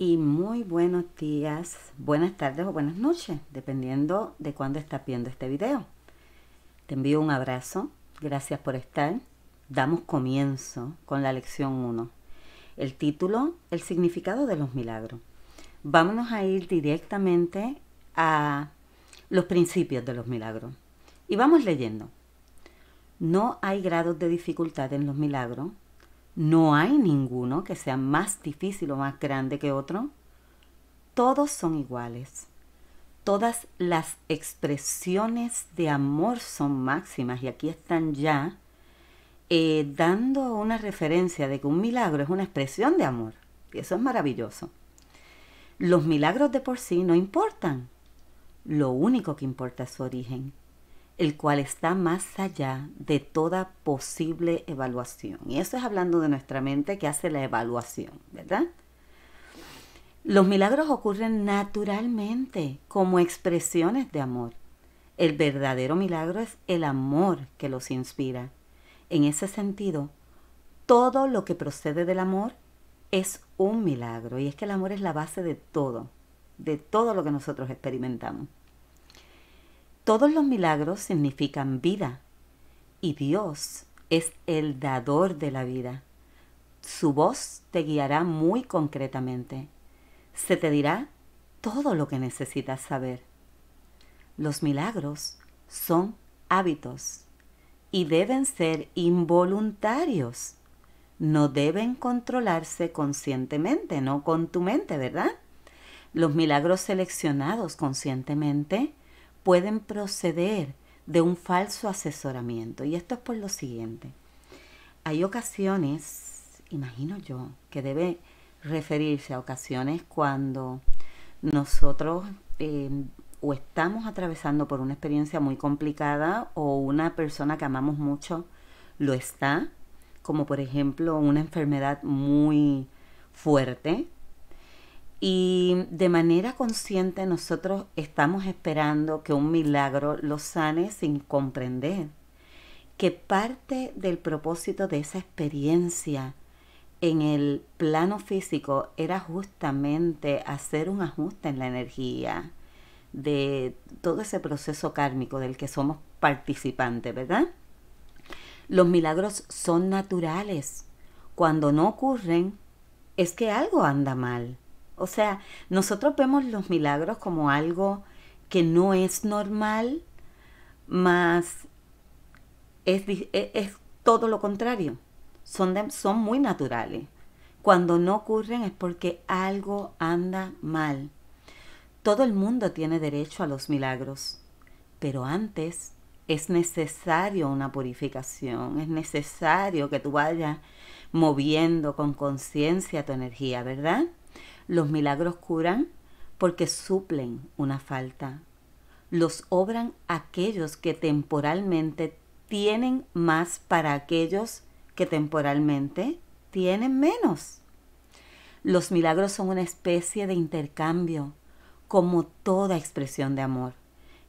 y muy buenos días, buenas tardes o buenas noches, dependiendo de cuándo estás viendo este video. Te envío un abrazo, gracias por estar. Damos comienzo con la lección 1. El título, el significado de los milagros. Vámonos a ir directamente a los principios de los milagros. Y vamos leyendo. No hay grados de dificultad en los milagros, no hay ninguno que sea más difícil o más grande que otro. Todos son iguales. Todas las expresiones de amor son máximas y aquí están ya eh, dando una referencia de que un milagro es una expresión de amor. Y eso es maravilloso. Los milagros de por sí no importan. Lo único que importa es su origen el cual está más allá de toda posible evaluación. Y eso es hablando de nuestra mente que hace la evaluación, ¿verdad? Los milagros ocurren naturalmente como expresiones de amor. El verdadero milagro es el amor que los inspira. En ese sentido, todo lo que procede del amor es un milagro. Y es que el amor es la base de todo, de todo lo que nosotros experimentamos. Todos los milagros significan vida y Dios es el dador de la vida. Su voz te guiará muy concretamente. Se te dirá todo lo que necesitas saber. Los milagros son hábitos y deben ser involuntarios. No deben controlarse conscientemente, no con tu mente, ¿verdad? Los milagros seleccionados conscientemente pueden proceder de un falso asesoramiento. Y esto es por lo siguiente. Hay ocasiones, imagino yo, que debe referirse a ocasiones cuando nosotros eh, o estamos atravesando por una experiencia muy complicada o una persona que amamos mucho lo está, como por ejemplo una enfermedad muy fuerte y de manera consciente nosotros estamos esperando que un milagro lo sane sin comprender que parte del propósito de esa experiencia en el plano físico era justamente hacer un ajuste en la energía de todo ese proceso kármico del que somos participantes, ¿verdad? Los milagros son naturales. Cuando no ocurren, es que algo anda mal. O sea, nosotros vemos los milagros como algo que no es normal, más es, e, todo lo contrario. Son, son muy naturales. Cuando no ocurren es porque algo anda mal. Todo el mundo tiene derecho a los milagros, pero antes es necesario una purificación, es necesario que tú vayas moviendo con conciencia tu energía, ¿verdad? Los milagros curan porque suplen una falta. Los obran aquellos que temporalmente tienen más para aquellos que temporalmente tienen menos. Los milagros son una especie de intercambio, como toda expresión de amor,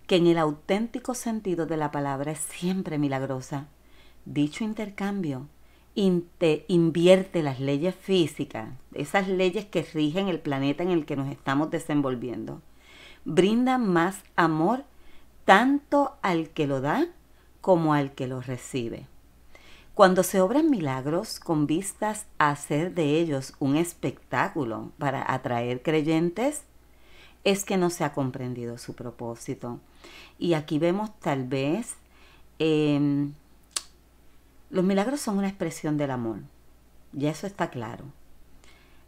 que en el auténtico sentido de la palabra es siempre milagrosa. Dicho intercambio invierte las leyes físicas, esas leyes que rigen el planeta en el que nos estamos desenvolviendo, brinda más amor tanto al que lo da como al que lo recibe. Cuando se obran milagros con vistas a hacer de ellos un espectáculo para atraer creyentes, es que no se ha comprendido su propósito. Y aquí vemos tal vez em, los milagros son una expresión del amor, y eso está claro.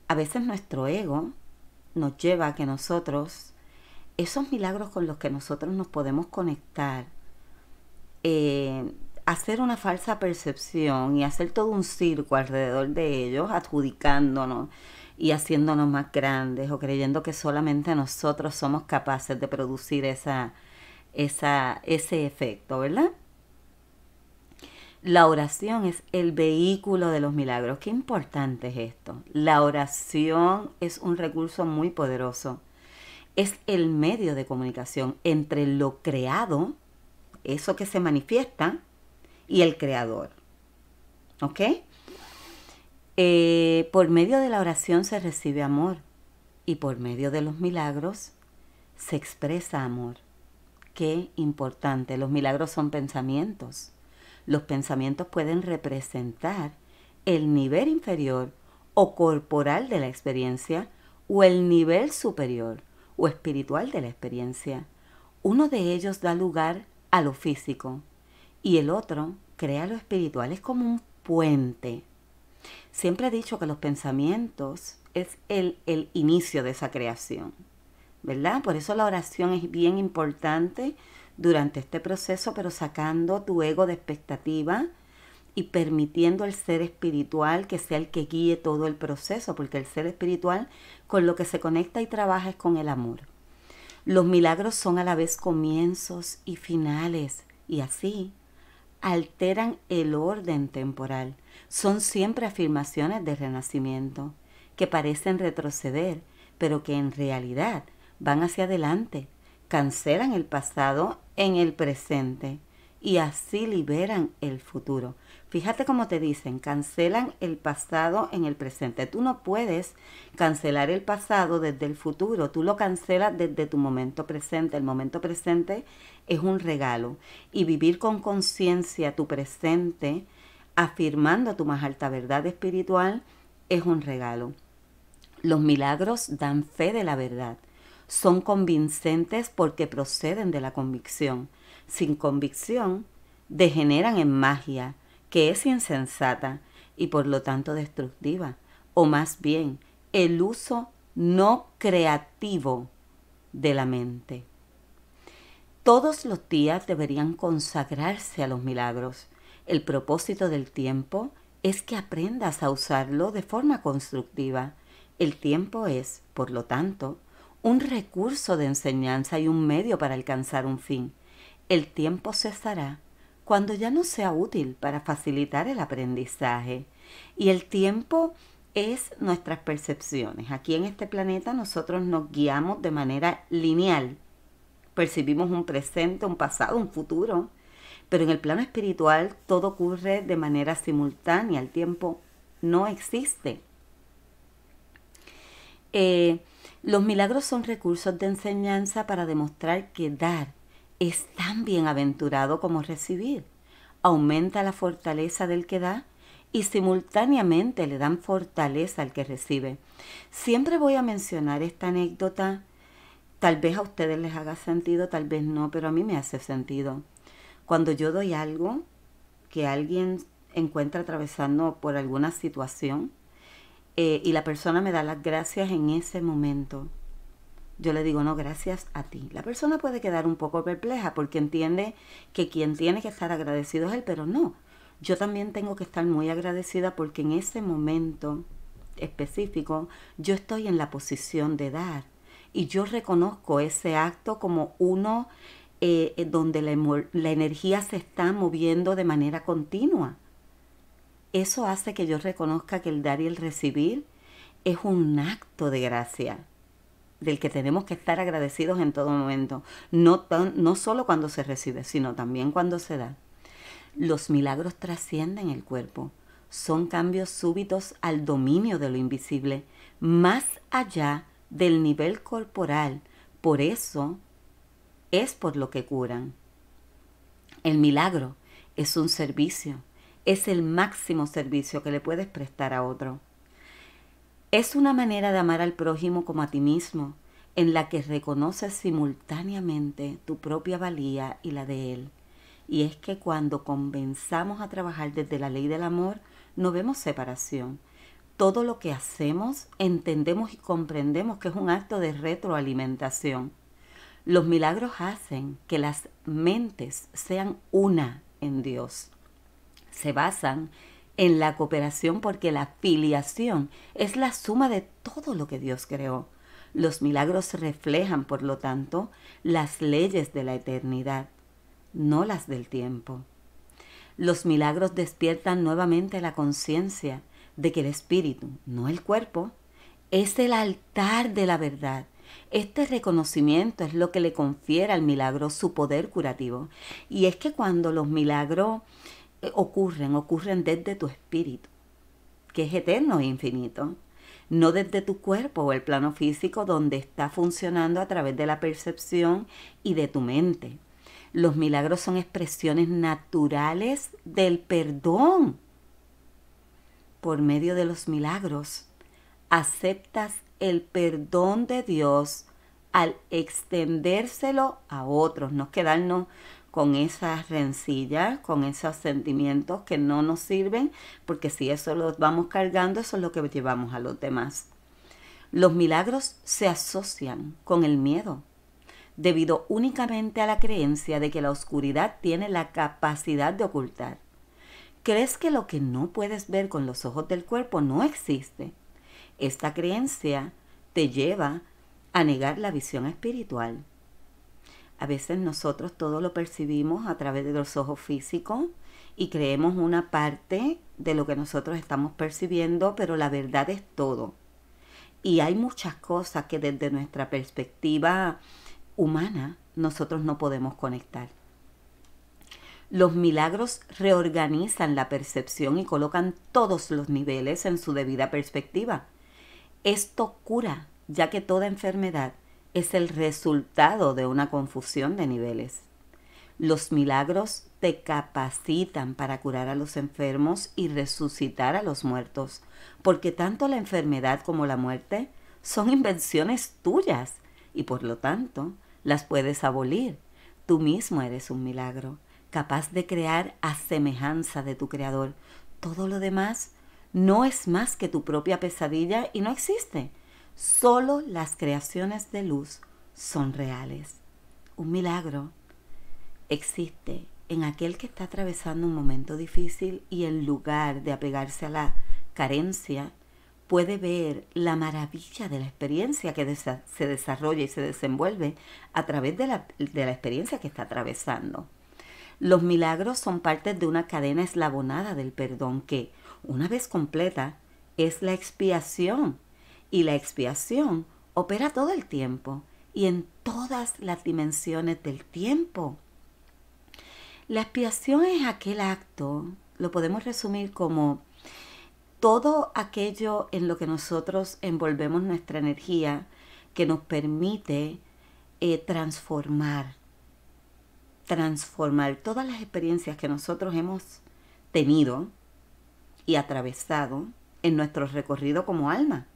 A veces nuestro ego nos lleva a que nosotros, esos milagros con los que nosotros nos podemos conectar, eh, hacer una falsa percepción y hacer todo un circo alrededor de ellos, adjudicándonos y haciéndonos más grandes o creyendo que solamente nosotros somos capaces de producir esa, esa, ese efecto, ¿verdad? La oración es el vehículo de los milagros. Qué importante es esto. La oración es un recurso muy poderoso. Es el medio de comunicación entre lo creado, eso que se manifiesta, y el creador. ¿Ok? Eh, por medio de la oración se recibe amor y por medio de los milagros se expresa amor. Qué importante. Los milagros son pensamientos los pensamientos pueden representar el nivel inferior o corporal de la experiencia o el nivel superior o espiritual de la experiencia. Uno de ellos da lugar a lo físico y el otro crea lo espiritual. Es como un puente. Siempre he dicho que los pensamientos es el, el inicio de esa creación, ¿verdad? Por eso la oración es bien importante durante este proceso, pero sacando tu ego de expectativa y permitiendo al ser espiritual que sea el que guíe todo el proceso, porque el ser espiritual con lo que se conecta y trabaja es con el amor. Los milagros son a la vez comienzos y finales, y así alteran el orden temporal. Son siempre afirmaciones de renacimiento, que parecen retroceder, pero que en realidad van hacia adelante cancelan el pasado en el presente y así liberan el futuro. Fíjate cómo te dicen, cancelan el pasado en el presente. Tú no puedes cancelar el pasado desde el futuro, tú lo cancelas desde tu momento presente. El momento presente es un regalo y vivir con conciencia tu presente, afirmando tu más alta verdad espiritual, es un regalo. Los milagros dan fe de la verdad son convincentes porque proceden de la convicción. Sin convicción, degeneran en magia, que es insensata y por lo tanto destructiva, o más bien el uso no creativo de la mente. Todos los días deberían consagrarse a los milagros. El propósito del tiempo es que aprendas a usarlo de forma constructiva. El tiempo es, por lo tanto, un recurso de enseñanza y un medio para alcanzar un fin. El tiempo cesará cuando ya no sea útil para facilitar el aprendizaje. Y el tiempo es nuestras percepciones. Aquí en este planeta nosotros nos guiamos de manera lineal. Percibimos un presente, un pasado, un futuro. Pero en el plano espiritual todo ocurre de manera simultánea. El tiempo no existe. Eh, los milagros son recursos de enseñanza para demostrar que dar es tan bienaventurado como recibir. Aumenta la fortaleza del que da y simultáneamente le dan fortaleza al que recibe. Siempre voy a mencionar esta anécdota. Tal vez a ustedes les haga sentido, tal vez no, pero a mí me hace sentido. Cuando yo doy algo que alguien encuentra atravesando por alguna situación, eh, y la persona me da las gracias en ese momento, yo le digo, no, gracias a ti. La persona puede quedar un poco perpleja porque entiende que quien tiene que estar agradecido es él, pero no, yo también tengo que estar muy agradecida porque en ese momento específico yo estoy en la posición de dar y yo reconozco ese acto como uno eh, eh, donde la energía se está moviendo de manera continua. Eso hace que yo reconozca que el dar y el recibir es un acto de gracia del que tenemos que estar agradecidos en todo momento, no, no solo cuando se recibe, sino también cuando se da. Los milagros trascienden el cuerpo, son cambios súbitos al dominio de lo invisible, más allá del nivel corporal, por eso es por lo que curan. El milagro es un servicio, es el máximo servicio que le puedes prestar a otro. Es una manera de amar al prójimo como a ti mismo, en la que reconoces simultáneamente tu propia valía y la de él. Y es que cuando comenzamos a trabajar desde la ley del amor, no vemos separación. Todo lo que hacemos entendemos y comprendemos que es un acto de retroalimentación. Los milagros hacen que las mentes sean una en Dios se basan en la cooperación porque la filiación es la suma de todo lo que Dios creó. Los milagros reflejan, por lo tanto, las leyes de la eternidad, no las del tiempo. Los milagros despiertan nuevamente la conciencia de que el espíritu, no el cuerpo, es el altar de la verdad. Este reconocimiento es lo que le confiere al milagro su poder curativo. Y es que cuando los milagros ocurren, ocurren desde tu espíritu, que es eterno e infinito, no desde tu cuerpo o el plano físico donde está funcionando a través de la percepción y de tu mente. Los milagros son expresiones naturales del perdón. Por medio de los milagros, aceptas el perdón de Dios al extendérselo a otros, no quedarnos con esas rencillas, con esos sentimientos que no nos sirven, porque si eso lo vamos cargando, eso es lo que llevamos a los demás. Los milagros se asocian con el miedo, debido únicamente a la creencia de que la oscuridad tiene la capacidad de ocultar. Crees que lo que no puedes ver con los ojos del cuerpo no existe. Esta creencia te lleva a negar la visión espiritual a veces nosotros todo lo percibimos a través de los ojos físicos y creemos una parte de lo que nosotros estamos percibiendo, pero la verdad es todo. Y hay muchas cosas que desde nuestra perspectiva humana nosotros no podemos conectar. Los milagros reorganizan la percepción y colocan todos los niveles en su debida perspectiva. Esto cura, ya que toda enfermedad es el resultado de una confusión de niveles. Los milagros te capacitan para curar a los enfermos y resucitar a los muertos, porque tanto la enfermedad como la muerte son invenciones tuyas y por lo tanto las puedes abolir. Tú mismo eres un milagro, capaz de crear a semejanza de tu creador. Todo lo demás no es más que tu propia pesadilla y no existe Solo las creaciones de luz son reales. Un milagro existe en aquel que está atravesando un momento difícil y en lugar de apegarse a la carencia, puede ver la maravilla de la experiencia que se desarrolla y se desenvuelve a través de la, de la experiencia que está atravesando. Los milagros son parte de una cadena eslabonada del perdón que, una vez completa, es la expiación y la expiación opera todo el tiempo y en todas las dimensiones del tiempo. La expiación es aquel acto, lo podemos resumir como todo aquello en lo que nosotros envolvemos nuestra energía que nos permite eh, transformar, transformar todas las experiencias que nosotros hemos tenido y atravesado en nuestro recorrido como alma.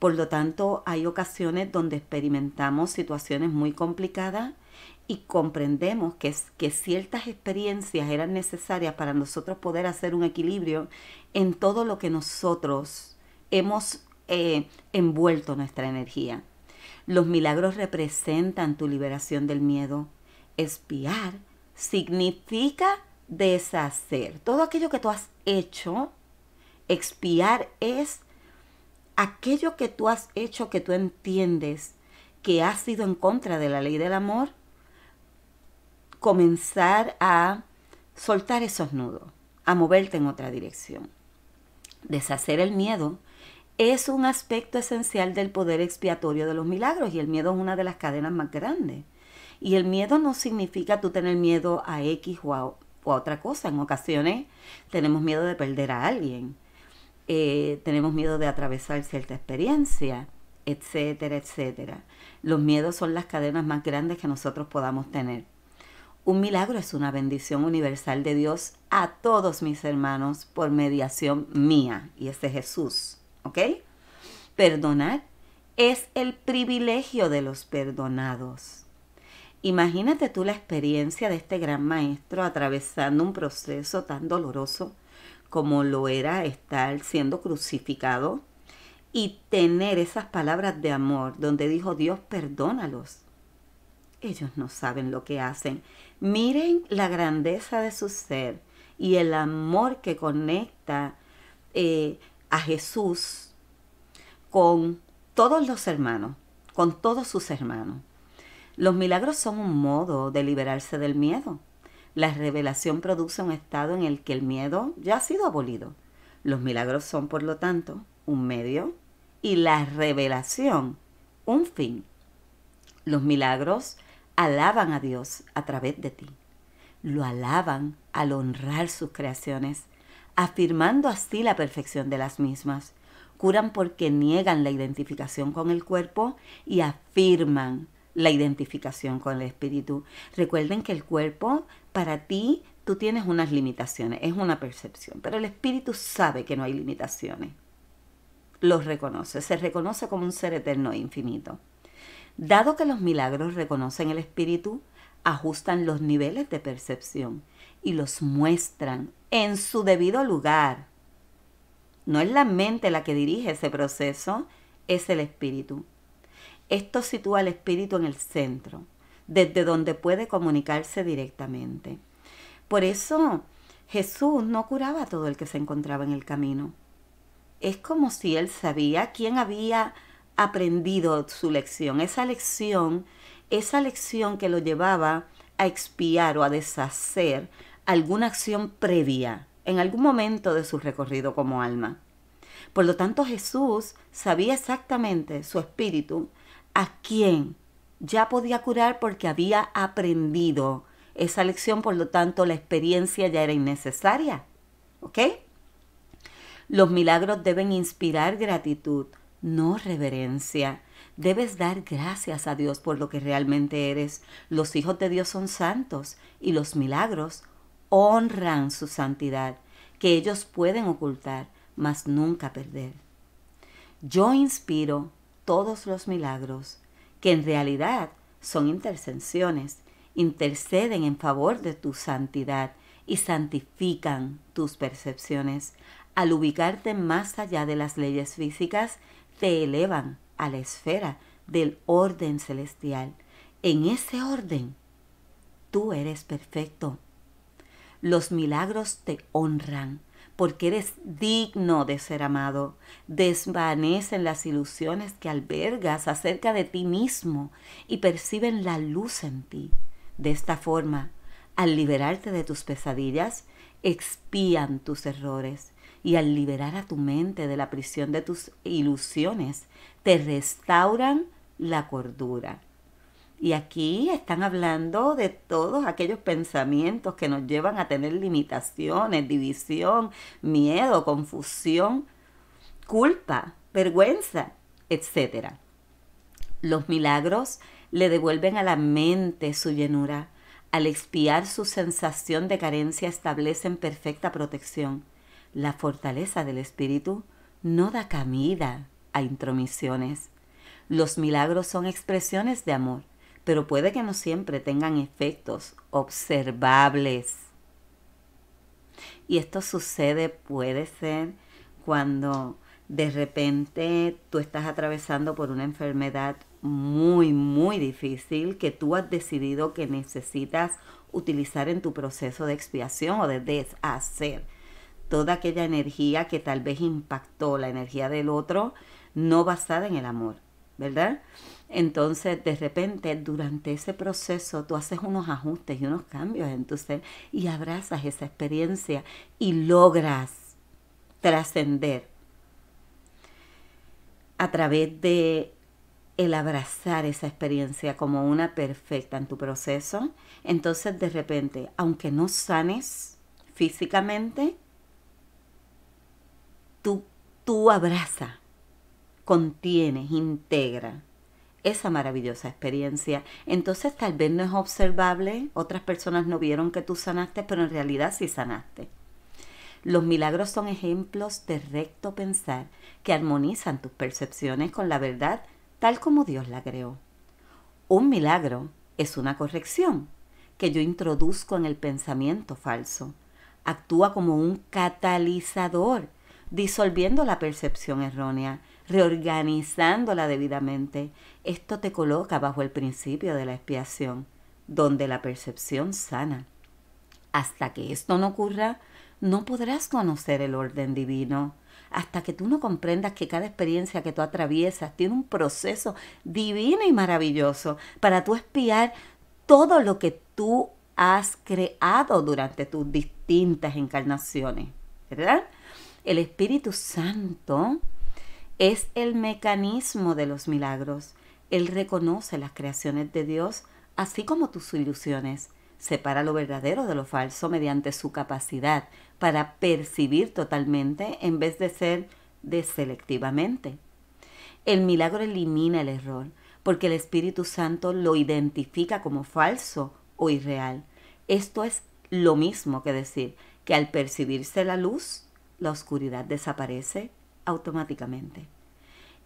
Por lo tanto, hay ocasiones donde experimentamos situaciones muy complicadas y comprendemos que, que ciertas experiencias eran necesarias para nosotros poder hacer un equilibrio en todo lo que nosotros hemos eh, envuelto nuestra energía. Los milagros representan tu liberación del miedo. Espiar significa deshacer. Todo aquello que tú has hecho, expiar es aquello que tú has hecho que tú entiendes que ha sido en contra de la ley del amor, comenzar a soltar esos nudos, a moverte en otra dirección. Deshacer el miedo es un aspecto esencial del poder expiatorio de los milagros y el miedo es una de las cadenas más grandes. Y el miedo no significa tú tener miedo a X o a otra cosa. En ocasiones tenemos miedo de perder a alguien eh, tenemos miedo de atravesar cierta experiencia, etcétera, etcétera. Los miedos son las cadenas más grandes que nosotros podamos tener. Un milagro es una bendición universal de Dios a todos mis hermanos por mediación mía, y es Jesús, ¿ok? Perdonar es el privilegio de los perdonados. Imagínate tú la experiencia de este gran maestro atravesando un proceso tan doloroso como lo era estar siendo crucificado y tener esas palabras de amor donde dijo Dios perdónalos. Ellos no saben lo que hacen. Miren la grandeza de su ser y el amor que conecta eh, a Jesús con todos los hermanos, con todos sus hermanos. Los milagros son un modo de liberarse del miedo la revelación produce un estado en el que el miedo ya ha sido abolido. Los milagros son, por lo tanto, un medio y la revelación un fin. Los milagros alaban a Dios a través de ti. Lo alaban al honrar sus creaciones, afirmando así la perfección de las mismas. Curan porque niegan la identificación con el cuerpo y afirman la identificación con el espíritu. Recuerden que el cuerpo, para ti, tú tienes unas limitaciones, es una percepción, pero el espíritu sabe que no hay limitaciones. Los reconoce, se reconoce como un ser eterno e infinito. Dado que los milagros reconocen el espíritu, ajustan los niveles de percepción y los muestran en su debido lugar. No es la mente la que dirige ese proceso, es el espíritu. Esto sitúa al espíritu en el centro, desde donde puede comunicarse directamente. Por eso Jesús no curaba a todo el que se encontraba en el camino. Es como si él sabía quién había aprendido su lección, esa lección, esa lección que lo llevaba a expiar o a deshacer alguna acción previa en algún momento de su recorrido como alma. Por lo tanto, Jesús sabía exactamente su espíritu a quién ya podía curar porque había aprendido esa lección, por lo tanto la experiencia ya era innecesaria. ¿Ok? Los milagros deben inspirar gratitud, no reverencia. Debes dar gracias a Dios por lo que realmente eres. Los hijos de Dios son santos y los milagros honran su santidad, que ellos pueden ocultar, mas nunca perder. Yo inspiro todos los milagros, que en realidad son intercesiones, interceden en favor de tu santidad y santifican tus percepciones. Al ubicarte más allá de las leyes físicas, te elevan a la esfera del orden celestial. En ese orden, tú eres perfecto. Los milagros te honran porque eres digno de ser amado. Desvanecen las ilusiones que albergas acerca de ti mismo y perciben la luz en ti. De esta forma, al liberarte de tus pesadillas, expían tus errores y al liberar a tu mente de la prisión de tus ilusiones, te restauran la cordura. Y aquí están hablando de todos aquellos pensamientos que nos llevan a tener limitaciones, división, miedo, confusión, culpa, vergüenza, etc. Los milagros le devuelven a la mente su llenura. Al expiar su sensación de carencia establecen perfecta protección. La fortaleza del espíritu no da camida a intromisiones. Los milagros son expresiones de amor pero puede que no siempre tengan efectos observables. Y esto sucede, puede ser, cuando de repente tú estás atravesando por una enfermedad muy, muy difícil que tú has decidido que necesitas utilizar en tu proceso de expiación o de deshacer. Toda aquella energía que tal vez impactó la energía del otro, no basada en el amor, ¿verdad? Entonces, de repente, durante ese proceso, tú haces unos ajustes y unos cambios en tu ser y abrazas esa experiencia y logras trascender a través de el abrazar esa experiencia como una perfecta en tu proceso, entonces de repente, aunque no sanes físicamente, tú, tú abrazas contienes, integra esa maravillosa experiencia. Entonces tal vez no es observable, otras personas no vieron que tú sanaste, pero en realidad sí sanaste. Los milagros son ejemplos de recto pensar que armonizan tus percepciones con la verdad tal como Dios la creó. Un milagro es una corrección que yo introduzco en el pensamiento falso. Actúa como un catalizador, disolviendo la percepción errónea reorganizándola debidamente, esto te coloca bajo el principio de la expiación, donde la percepción sana. Hasta que esto no ocurra, no podrás conocer el orden divino. Hasta que tú no comprendas que cada experiencia que tú atraviesas tiene un proceso divino y maravilloso para tú espiar todo lo que tú has creado durante tus distintas encarnaciones. ¿Verdad? El Espíritu Santo es el mecanismo de los milagros. Él reconoce las creaciones de Dios, así como tus ilusiones. Separa lo verdadero de lo falso mediante su capacidad para percibir totalmente en vez de ser deselectivamente. El milagro elimina el error, porque el Espíritu Santo lo identifica como falso o irreal. Esto es lo mismo que decir que al percibirse la luz, la oscuridad desaparece automáticamente.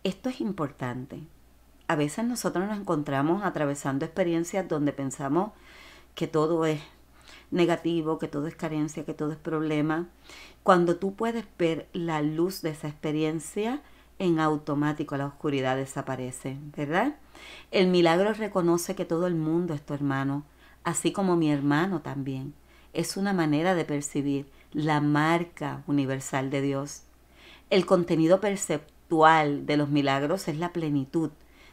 Esto es importante. A veces nosotros nos encontramos atravesando experiencias donde pensamos que todo es negativo, que todo es carencia, que todo es problema. Cuando tú puedes ver la luz de esa experiencia, en automático la oscuridad desaparece, ¿verdad? El milagro reconoce que todo el mundo es tu hermano, así como mi hermano también. Es una manera de percibir la marca universal de Dios. El contenido perceptual de los milagros es la plenitud,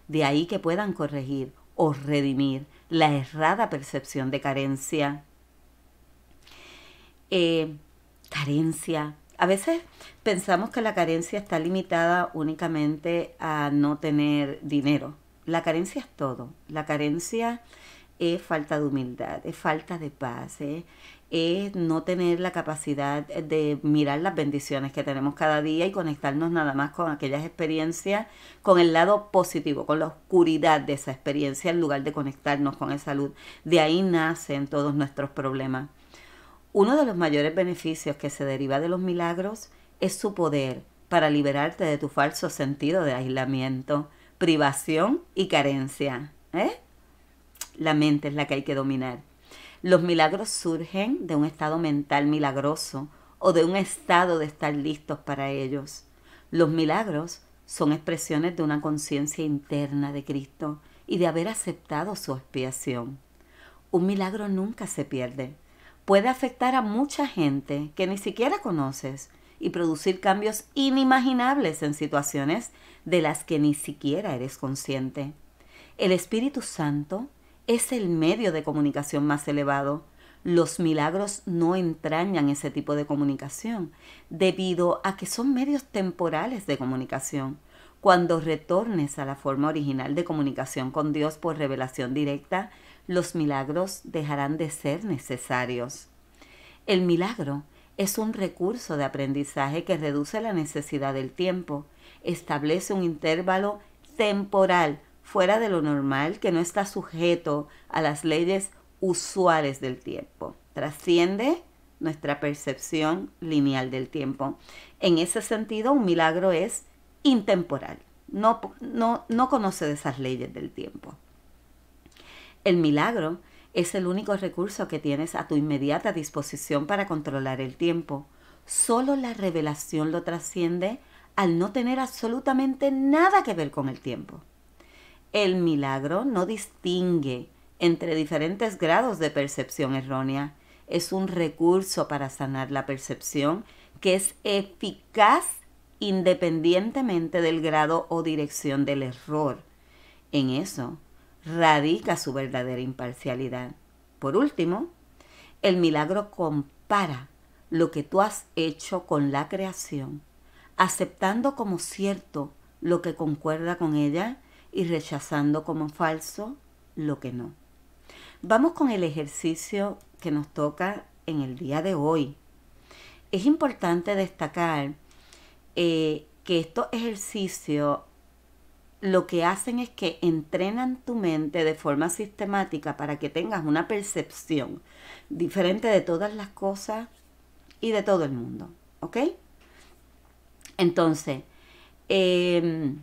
de ahí que puedan corregir o redimir la errada percepción de carencia. Eh, carencia. A veces pensamos que la carencia está limitada únicamente a no tener dinero. La carencia es todo. La carencia es falta de humildad, es falta de paz, ¿eh? es no tener la capacidad de mirar las bendiciones que tenemos cada día y conectarnos nada más con aquellas experiencias, con el lado positivo, con la oscuridad de esa experiencia en lugar de conectarnos con esa luz. De ahí nacen todos nuestros problemas. Uno de los mayores beneficios que se deriva de los milagros es su poder para liberarte de tu falso sentido de aislamiento, privación y carencia. ¿Eh? la mente es la que hay que dominar. Los milagros surgen de un estado mental milagroso o de un estado de estar listos para ellos. Los milagros son expresiones de una conciencia interna de Cristo y de haber aceptado su expiación. Un milagro nunca se pierde. Puede afectar a mucha gente que ni siquiera conoces y producir cambios inimaginables en situaciones de las que ni siquiera eres consciente. El Espíritu Santo es el medio de comunicación más elevado. Los milagros no entrañan ese tipo de comunicación, debido a que son medios temporales de comunicación. Cuando retornes a la forma original de comunicación con Dios por revelación directa, los milagros dejarán de ser necesarios. El milagro es un recurso de aprendizaje que reduce la necesidad del tiempo, establece un intervalo temporal fuera de lo normal, que no está sujeto a las leyes usuales del tiempo. Trasciende nuestra percepción lineal del tiempo. En ese sentido, un milagro es intemporal. No, no, no conoce de esas leyes del tiempo. El milagro es el único recurso que tienes a tu inmediata disposición para controlar el tiempo. Solo la revelación lo trasciende al no tener absolutamente nada que ver con el tiempo. El milagro no distingue entre diferentes grados de percepción errónea. Es un recurso para sanar la percepción que es eficaz independientemente del grado o dirección del error. En eso radica su verdadera imparcialidad. Por último, el milagro compara lo que tú has hecho con la creación, aceptando como cierto lo que concuerda con ella y rechazando como falso lo que no. Vamos con el ejercicio que nos toca en el día de hoy. Es importante destacar eh, que estos ejercicios lo que hacen es que entrenan tu mente de forma sistemática para que tengas una percepción diferente de todas las cosas y de todo el mundo. ¿Ok? Entonces, em,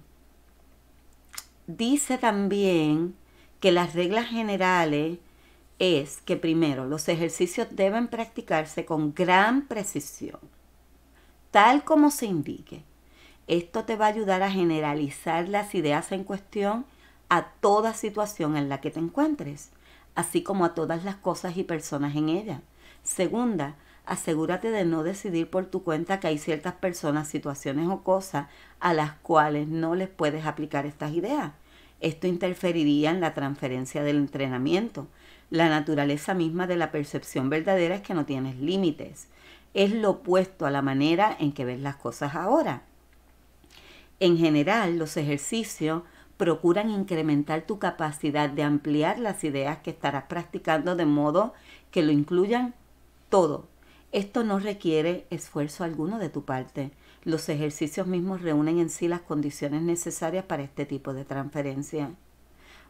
Dice también que las reglas generales es que primero los ejercicios deben practicarse con gran precisión, tal como se indique. Esto te va a ayudar a generalizar las ideas en cuestión a toda situación en la que te encuentres, así como a todas las cosas y personas en ella. Segunda, asegúrate de no decidir por tu cuenta que hay ciertas personas, situaciones o cosas a las cuales no les puedes aplicar estas ideas. Esto interferiría en la transferencia del entrenamiento. La naturaleza misma de la percepción verdadera es que no tienes límites. Es lo opuesto a la manera en que ves las cosas ahora. En general, los ejercicios procuran incrementar tu capacidad de ampliar las ideas que estarás practicando de modo que lo incluyan todo, esto no requiere esfuerzo alguno de tu parte. Los ejercicios mismos reúnen en sí las condiciones necesarias para este tipo de transferencia.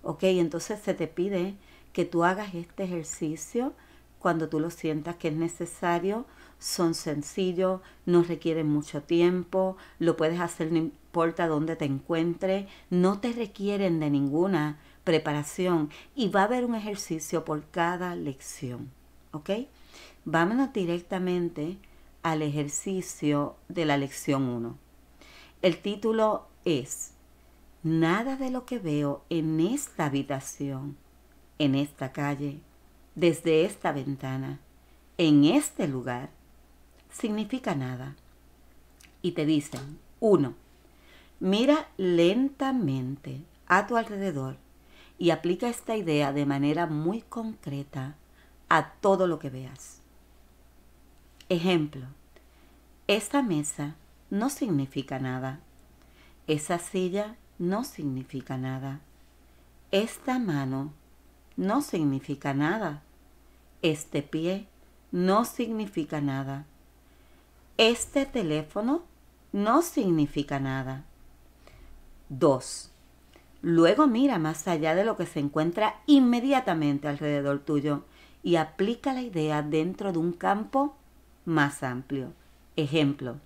Ok, entonces se te pide que tú hagas este ejercicio cuando tú lo sientas que es necesario. Son sencillos, no requieren mucho tiempo, lo puedes hacer no importa dónde te encuentres, no te requieren de ninguna preparación y va a haber un ejercicio por cada lección. ¿Ok? Vámonos directamente al ejercicio de la lección 1. El título es Nada de lo que veo en esta habitación, en esta calle, desde esta ventana, en este lugar, significa nada. Y te dicen, 1. Mira lentamente a tu alrededor y aplica esta idea de manera muy concreta a todo lo que veas. Ejemplo, esta mesa no significa nada. Esa silla no significa nada. Esta mano no significa nada. Este pie no significa nada. Este teléfono no significa nada. 2. Luego mira más allá de lo que se encuentra inmediatamente alrededor tuyo y aplica la idea dentro de un campo más amplio. Ejemplo,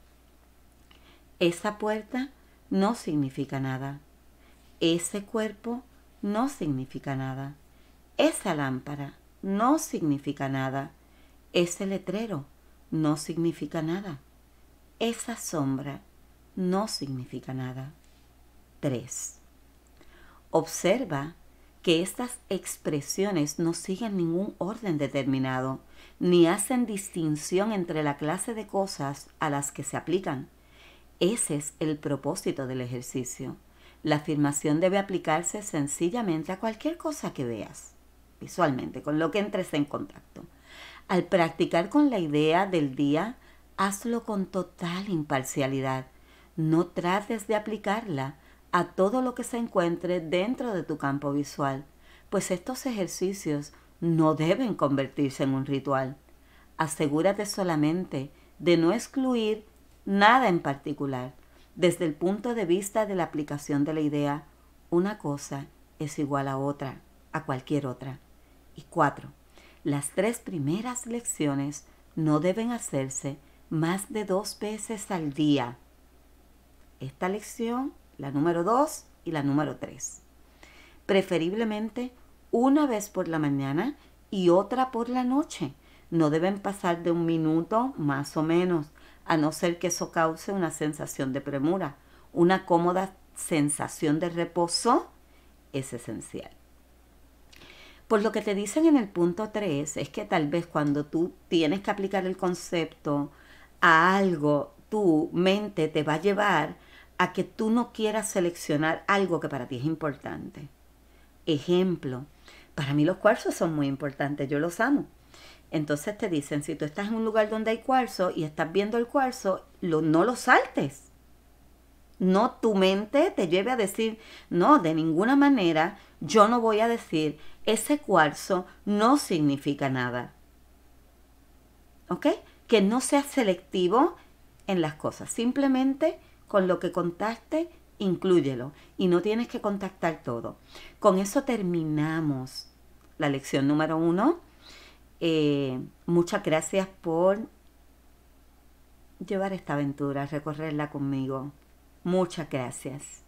esa puerta no significa nada. Ese cuerpo no significa nada. Esa lámpara no significa nada. Ese letrero no significa nada. Esa sombra no significa nada. 3. Observa que estas expresiones no siguen ningún orden determinado, ni hacen distinción entre la clase de cosas a las que se aplican. Ese es el propósito del ejercicio. La afirmación debe aplicarse sencillamente a cualquier cosa que veas, visualmente, con lo que entres en contacto. Al practicar con la idea del día, hazlo con total imparcialidad. No trates de aplicarla, a todo lo que se encuentre dentro de tu campo visual, pues estos ejercicios no deben convertirse en un ritual. Asegúrate solamente de no excluir nada en particular. Desde el punto de vista de la aplicación de la idea, una cosa es igual a otra, a cualquier otra. Y cuatro, las tres primeras lecciones no deben hacerse más de dos veces al día. Esta lección la número 2 y la número 3. Preferiblemente una vez por la mañana y otra por la noche. No deben pasar de un minuto más o menos, a no ser que eso cause una sensación de premura. Una cómoda sensación de reposo es esencial. por lo que te dicen en el punto 3 es que tal vez cuando tú tienes que aplicar el concepto a algo, tu mente te va a llevar a que tú no quieras seleccionar algo que para ti es importante. Ejemplo, para mí los cuarzos son muy importantes, yo los amo. Entonces te dicen, si tú estás en un lugar donde hay cuarzo y estás viendo el cuarzo, lo, no lo saltes. No tu mente te lleve a decir, no, de ninguna manera yo no voy a decir, ese cuarzo no significa nada. ¿Ok? Que no seas selectivo en las cosas, simplemente con lo que contaste, inclúyelo y no tienes que contactar todo. Con eso terminamos la lección número uno. Eh, muchas gracias por llevar esta aventura, recorrerla conmigo. Muchas gracias.